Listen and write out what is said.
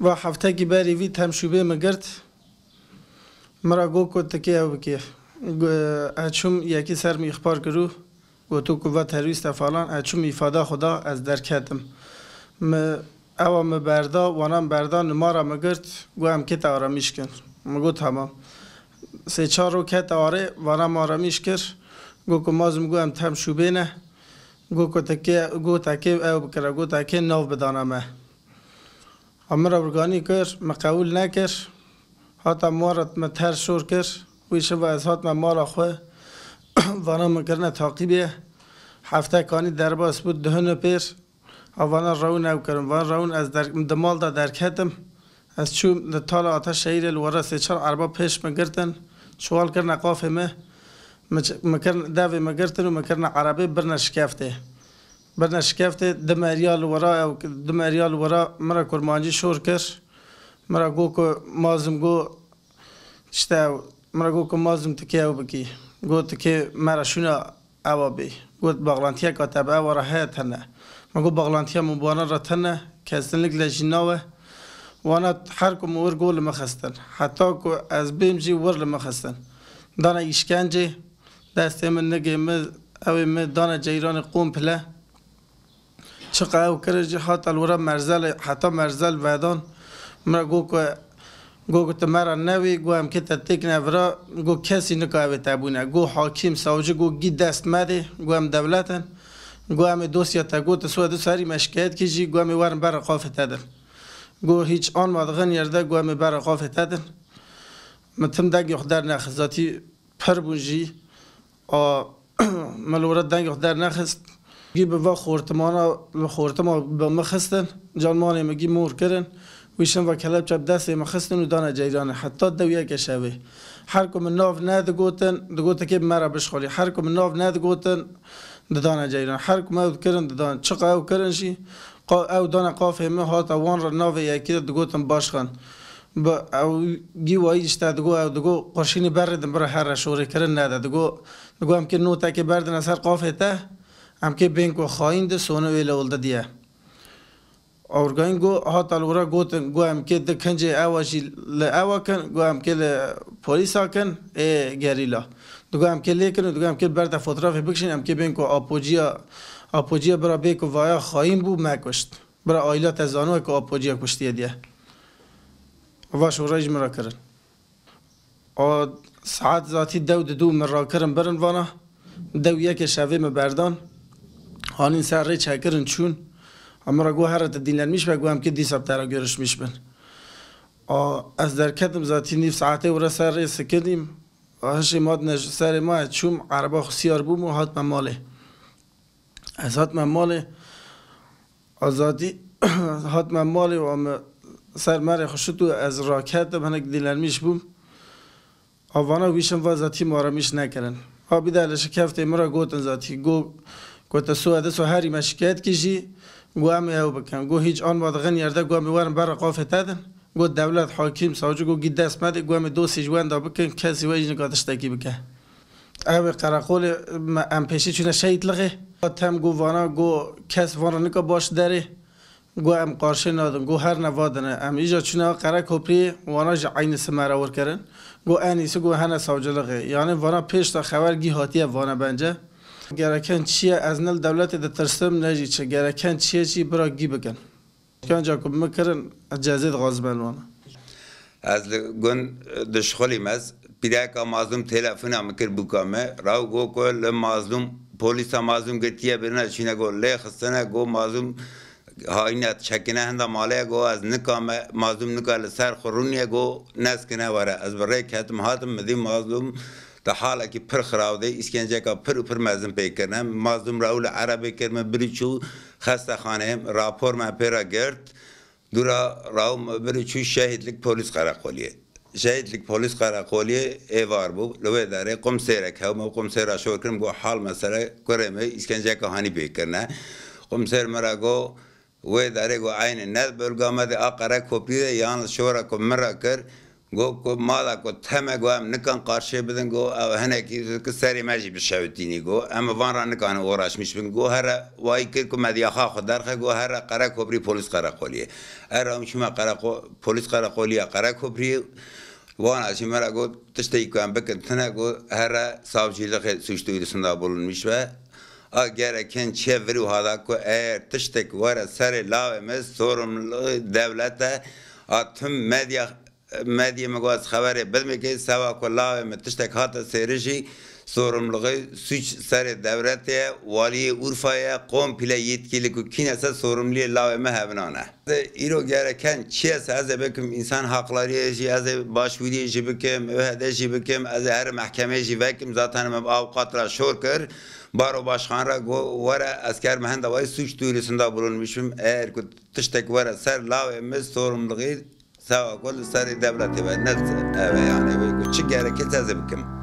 و هفتگی بری وی تمشوبه مگرد مرا گو کد تکیه و بکیه اچوم یکی سر می اخبار کرو و تو قوه تروریست فلان اچوم ایفاده خدا از درکتم م او م بردا وانم بردا نمارا مگرد گو هم کت آرامیش کن مگو تمام سه چهار رو کت آره وانم آرامیش کر گو که مازم گو هم تم شوبه نه گو که تکیه گو تکیه او بکره گو تکیه ناو بدانمه مرورگانی کرد ما قبول نکرد حتی ما را متر شور کرد ویشه و از حتی ما را خواه وانا مکرن تاقیبه هفته کانی درباس بود دهن پیر وانا رون او کرم وانا رون از در... دمال دا درکتم از چوم ده تال آتش شهیر الورا سه چار عربا پیش مگرتن شوال کرن قافه مه مکرن داوی مگرتن و مکرن عربی برن شکفته برنا شکفت دم ریال ورا او دم ریال ورا مرا کرمانجی شور کر مرا گو کو مازم گو شتا مرا گو کو مازم تکی او بکی گو تکی مرا شونا او بی گو بغلانتیا کا تبع ورا هات هنه مگو بغلانتیا مبانا را تنه کسنلک لجناوه وانا هر کوم ور ګول مخستن حتی کو از بیم جی ور مخستن دانه اشکنجه دست من نگه او من دانه جیران قوم پله چقدر کرد حتی الورا مرزل حتی مرزل ودان مرا گو که گو که مرا نوی گو هم که تک نورا گو کسی به تبونه گو حاکیم ساوجه گو گی دست مده گو هم دولتن گو هم دوست یا تگو تسو دو سری مشکیت کیجی گو هم ورم بر قافه تدن گو هیچ آن مادغن یرده گو هم بر قافه تدن متم دنگ یخ نخست نخزاتی پر بونجی آ ملورد دنگ یخ در نخست گی به وا خورتمانا خورتما به مخستن جانمان مگی مور کردن ویشن و کلب چپ دست مخستن و دانه جیران حتی دویه که شوه هر کم ناو نه دگوتن دگوتن که مرا بشخالی هر کم ناو نه دگوتن ددانه جیران هر کم او کرن ددان چقه او کرن شی او دانه قافه من هات وان را ناو یکی دگوتن باشخن به او گی وای اشتا دگو او دگو قرشین بردن برای هر شوری کرن نده دگو دگو هم که نو تا که بردن از هر قافه ته امکی بین کو خواهیم ده سونه ویل ولد دیه. اورگان گو هات الورا گوت گو امکی دکنچه آواشی ل آوا کن گو امکی ل پلیس آکن ای گریلا. دوگو امکی لیکن دوگو امکی برد فوتراف بخشیم امکی بین کو آپوجیا آپوجیا برای بین کو وایا خواهیم بر مکشت برای آیلا تزانو کو آپوجیا کشته دیه. واش ورایج مرا آد ساعت ذاتی دو دو مرا کردم برن وانه دو یک شبه مبردان چون، sen گو هر çün. Amra gu harata هم که دی ki disaptara میش بن از در ذاتی نیف ساعته و سر ریس کردیم هشی ماد نج سر ما چوم عربا خسیار بوم و هات ماله از هات ماله آزادی هات ماله و سر مره خوشتو از راکت منک میش بوم آوانا ویشم و ذاتی میش نکردن آبی دلش کفته مرا گوتن ذاتی گو که سو اد سو هری مشکیت کیجی گوام او بکم گو هیچ آن وادغن یرده گوام ورم بر قافه تادن گو دولت حاکیم ساوجو گو گید دست مده گوام دو سیجوان دا بکن کسی ویج نگادشتکی بکن او قرقول ام پیشی چونه شهید لغه تم گو وانا گو کس وانا نکا باش داره گو ام قارشه نادن گو هر نوادنه ام ایجا چونه قره کپری وانا جا عین سمره ور کرن گو انیسه گو هنه لغه. یعنی وانا پیش تا خبر گی هاتیه وانا بنجه گرکن چیه از نل دولت ده ترسم نجی چه گرکن چیه چی برا گی بکن کنجا که مکرن اجازه غازبن وانا از گون دشخلی مز که مازلوم تلفن هم کرد بکامه راو گو که مازوم پولیس مازوم گتیه برنه چینه گو لی خستنه گو مازوم هاینا چکنه هنده ماله گو از نکام مازم نکال سر خورونیه گو نسکنه وره از برای کتم هاتم مدی مازم تا حالا که پر خراب ده اسکنجه که پر و پر مزم پی کردم مازم راول عربی کردم بری چو خسته خانه راپور من پیرا گرد دورا راو بری چو شهید لک پولیس قرقولیه شهید لک پولیس قرقولیه ایوار بو لوی داره قم سیره که ما قم سیره شور کردم گو حال مسئله کرمه اسکنجه که هانی پی کردم قم سیر مرا گو وید ارگو عین ند بلگامه ده آقا رکو پیده یان شورا کو مرا کر گو کو مالا کو تمه گو ام نکن قارشه بدن گو او هنکی که سری مجی بشوتینی گو ام وان را نکن اوراش میش بن گو هر وای کر کو مدیاخا خود درخه گو هر قره کبری پلیس قره قولیه ار ام شما قره پلیس قره قولیه قره کبری وان از شما را گو تشتی کن بکن تنه گو هر صاحب چیزه سوشتوی دسنده بولنmiş ve گەرەکەن چێڤری و هادا ایر تشتک تشتێک سر سەرێ لاوێ سورم سۆرم دەولەتە ئاتم مەدیا مەدیە مەگواز خەبەرێ بمێکی ساوا کو لاوێ مە تشتک هاتە سێرژی sorumluluğu suç sarı devrete, vali Urfa'ya komple yetkiliku kinese sorumlu laveme hevnana. İro gereken çiyes az bekim insan hakları ji az başvuri ji bekim, öhede ji bekim, az her mahkeme ji bekim zaten mem avukatra şor kır. Baro başkanra go vara asker mehen davayı suç duyurusunda bulunmuşum. Eğer ki tıştek vara ser laveme sorumluluğu Sağ ol, sarı devleti ve ne evet yani küçük gerekirse zıbkım.